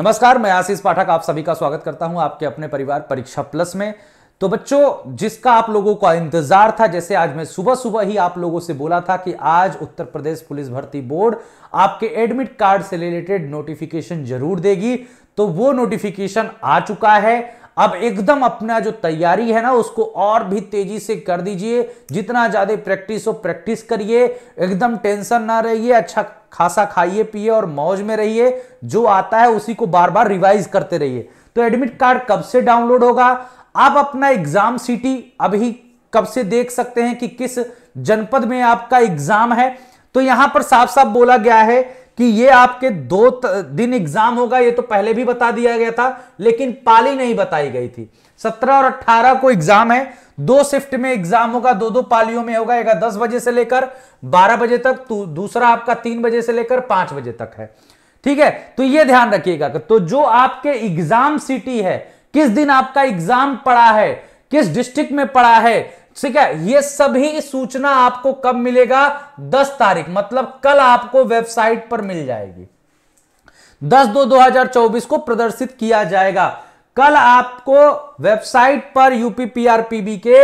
नमस्कार मैं आशीष पाठक आप सभी का स्वागत करता हूं आपके अपने परिवार परीक्षा प्लस में तो बच्चों जिसका आप लोगों का इंतजार था जैसे आज मैं सुबह सुबह ही आप लोगों से बोला था कि आज उत्तर प्रदेश पुलिस भर्ती बोर्ड आपके एडमिट कार्ड से रिलेटेड नोटिफिकेशन जरूर देगी तो वो नोटिफिकेशन आ चुका है अब एकदम अपना जो तैयारी है ना उसको और भी तेजी से कर दीजिए जितना ज्यादा प्रैक्टिस हो प्रैक्टिस करिए एकदम टेंशन ना रहिए अच्छा खासा खाइए पिए और मौज में रहिए जो आता है उसी को बार बार रिवाइज करते रहिए तो एडमिट कार्ड कब से डाउनलोड होगा आप अपना एग्जाम सिटी अभी कब से देख सकते हैं कि किस जनपद में आपका एग्जाम है तो यहां पर साफ साफ बोला गया है कि ये आपके दो दिन एग्जाम होगा ये तो पहले भी बता दिया गया था लेकिन पाली नहीं बताई गई थी सत्रह और अट्ठारह को एग्जाम है दो शिफ्ट में एग्जाम होगा दो दो पालियों में होगा एक दस बजे से लेकर बारह बजे तक दूसरा आपका तीन बजे से लेकर पांच बजे तक है ठीक है तो ये ध्यान रखिएगा तो जो आपके एग्जाम सिटी है किस दिन आपका एग्जाम पड़ा है किस डिस्ट्रिक्ट में पड़ा है ठीक है ये सभी सूचना आपको कब मिलेगा 10 तारीख मतलब कल आपको वेबसाइट पर मिल जाएगी 10 दो 2024 को प्रदर्शित किया जाएगा कल आपको वेबसाइट पर यूपीपीआरपीबी के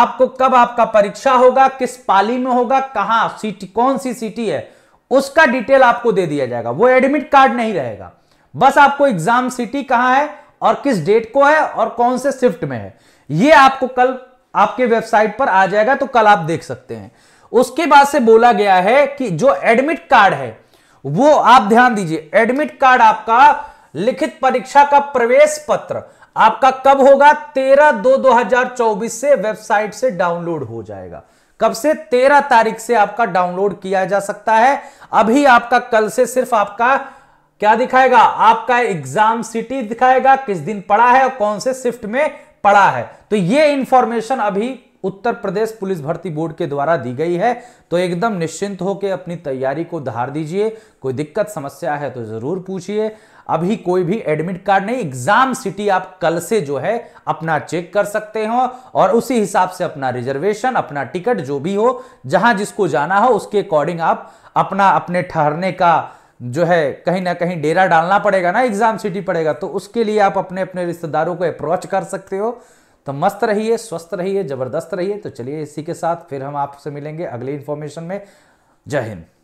आपको कब आपका परीक्षा होगा किस पाली में होगा कहां सिटी कौन सी सिटी है उसका डिटेल आपको दे दिया जाएगा वो एडमिट कार्ड नहीं रहेगा बस आपको एग्जाम सिटी कहां है और किस डेट को है और कौन से शिफ्ट में है ये आपको कल आपके वेबसाइट पर आ जाएगा तो कल आप देख सकते हैं उसके बाद से बोला गया है कि जो एडमिट कार्ड है वो आप ध्यान दीजिए एडमिट कार्ड आपका लिखित परीक्षा का प्रवेश पत्र आपका कब होगा तेरह दो दो हजार चौबीस से वेबसाइट से डाउनलोड हो जाएगा कब से तेरह तारीख से आपका डाउनलोड किया जा सकता है अभी आपका कल से सिर्फ आपका क्या दिखाएगा आपका एग्जाम सिटी दिखाएगा किस दिन पड़ा है और कौन से शिफ्ट में पड़ा है तो ये इंफॉर्मेशन अभी उत्तर प्रदेश पुलिस भर्ती बोर्ड के द्वारा दी गई है तो एकदम निश्चिंत होकर अपनी तैयारी को धार दीजिए कोई दिक्कत समस्या है तो जरूर पूछिए अभी कोई भी एडमिट कार्ड नहीं एग्जाम सिटी आप कल से जो है अपना चेक कर सकते हो और उसी हिसाब से अपना रिजर्वेशन अपना टिकट जो भी हो जहां जिसको जाना हो उसके अकॉर्डिंग आप अपना अपने ठहरने का जो है कहीं ना कहीं डेरा डालना पड़ेगा ना एग्जाम सिटी पड़ेगा तो उसके लिए आप अपने अपने रिश्तेदारों को अप्रोच कर सकते हो तो मस्त रहिए स्वस्थ रहिए जबरदस्त रहिए तो चलिए इसी के साथ फिर हम आपसे मिलेंगे अगले इन्फॉर्मेशन में जय हिंद